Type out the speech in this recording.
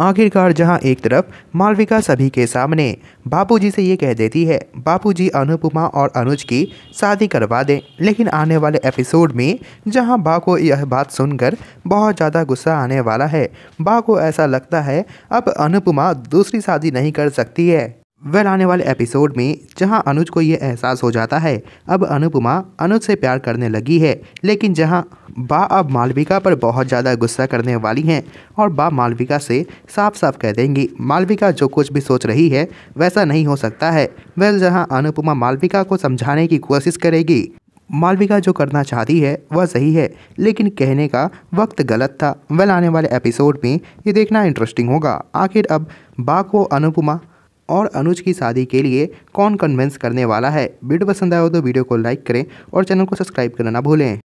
आखिरकार जहां एक तरफ मालविका सभी के सामने बापूजी से ये कह देती है बापूजी अनुपमा और अनुज की शादी करवा दें लेकिन आने वाले एपिसोड में जहां बा को यह बात सुनकर बहुत ज़्यादा गुस्सा आने वाला है बा को ऐसा लगता है अब अनुपमा दूसरी शादी नहीं कर सकती है वेल आने वाले एपिसोड में जहां अनुज को यह एहसास हो जाता है अब अनुपमा अनुज से प्यार करने लगी है लेकिन जहां बा अब मालविका पर बहुत ज़्यादा गुस्सा करने वाली हैं और बा मालविका से साफ साफ कह देंगी मालविका जो कुछ भी सोच रही है वैसा नहीं हो सकता है वेल जहां अनुपमा मालविका को समझाने की कोशिश करेगी मालविका जो करना चाहती है वह सही है लेकिन कहने का वक्त गलत था वेल आने वाले एपिसोड में ये देखना इंटरेस्टिंग होगा आखिर अब बा को अनुपमा और अनुज की शादी के लिए कौन कन्वेंस करने वाला है वीडियो पसंद आया हो तो वीडियो को लाइक करें और चैनल को सब्सक्राइब करना ना भूलें